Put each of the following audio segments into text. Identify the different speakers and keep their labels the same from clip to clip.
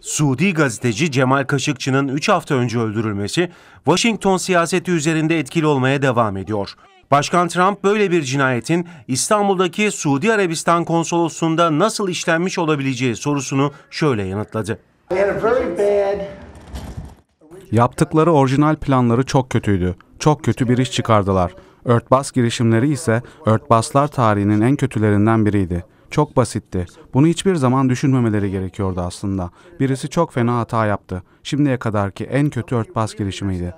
Speaker 1: Suudi gazeteci Cemal Kaşıkçı'nın 3 hafta önce öldürülmesi Washington siyaseti üzerinde etkili olmaya devam ediyor. Başkan Trump böyle bir cinayetin İstanbul'daki Suudi Arabistan konsolosluğunda nasıl işlenmiş olabileceği sorusunu
Speaker 2: şöyle yanıtladı. Yaptıkları orijinal planları çok kötüydü. Çok kötü bir iş çıkardılar. Örtbas girişimleri ise örtbaslar tarihinin en kötülerinden biriydi. Çok basitti. Bunu hiçbir zaman düşünmemeleri gerekiyordu aslında. Birisi çok fena hata yaptı. Şimdiye kadarki en kötü örtbas girişimiydi.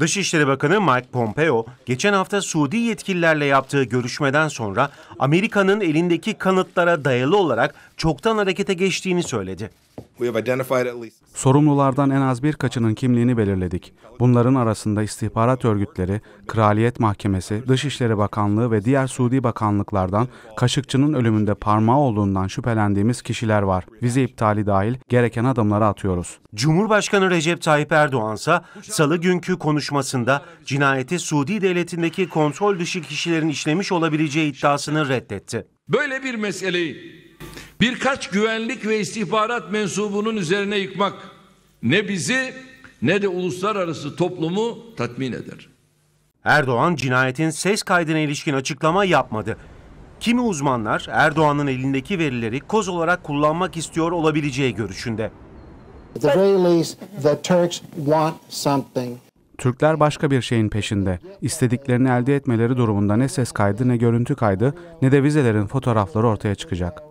Speaker 1: Dışişleri Bakanı Mike Pompeo, geçen hafta Suudi yetkililerle yaptığı görüşmeden sonra Amerika'nın elindeki kanıtlara dayalı olarak çoktan harekete geçtiğini söyledi.
Speaker 2: Sorumlulardan en az birkaçının kimliğini belirledik. Bunların arasında istihbarat örgütleri, Kraliyet Mahkemesi, Dışişleri Bakanlığı ve diğer Suudi bakanlıklardan Kaşıkçı'nın ölümünde parmağı olduğundan şüphelendiğimiz kişiler var. Vize iptali dahil gereken adımları atıyoruz.
Speaker 1: Cumhurbaşkanı Recep Tayyip Erdoğan ise salı günkü konuşmasında cinayeti Suudi devletindeki kontrol dışı kişilerin işlemiş olabileceği iddiasını reddetti. Böyle bir meseleyi birkaç güvenlik ve istihbarat mensubunun üzerine yıkmak ne bizi ne de uluslararası toplumu tatmin eder. Erdoğan cinayetin ses kaydına ilişkin açıklama yapmadı. Kimi uzmanlar Erdoğan'ın elindeki verileri koz olarak kullanmak istiyor olabileceği görüşünde.
Speaker 2: Türkler başka bir şeyin peşinde. İstediklerini elde etmeleri durumunda ne ses kaydı ne görüntü kaydı ne de vizelerin fotoğrafları ortaya çıkacak.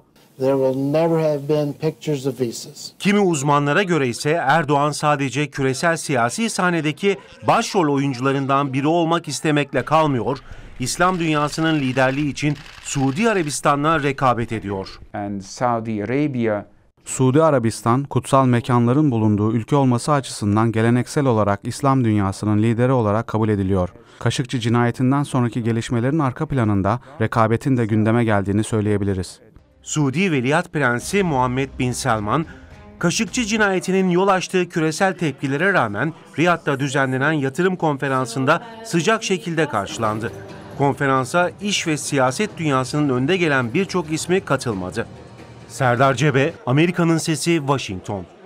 Speaker 1: There will never have been pictures of visas. Kimi uzmanlara göre ise Erdoğan sadece küresel siyasi sahnedeki başrol oyuncularından biri olmak istemekle kalmıyor. İslam dünyasının liderliği için Suudi Arabistan'la rekabet ediyor. And Saudi Arabia
Speaker 2: Suudi Arabistan, kutsal mekanların bulunduğu ülke olması açısından geleneksel olarak İslam dünyasının lideri olarak kabul ediliyor. Kaşıkçı cinayetinden sonraki gelişmelerin arka planında rekabetin de gündeme geldiğini söyleyebiliriz.
Speaker 1: Suudi Veliaht Prensi Muhammed Bin Salman, Kaşıkçı cinayetinin yol açtığı küresel tepkilere rağmen Riyad'da düzenlenen yatırım konferansında sıcak şekilde karşılandı. Konferansa iş ve siyaset dünyasının önde gelen birçok ismi katılmadı. Serdar Cebe, Amerika'nın
Speaker 2: Sesi, Washington.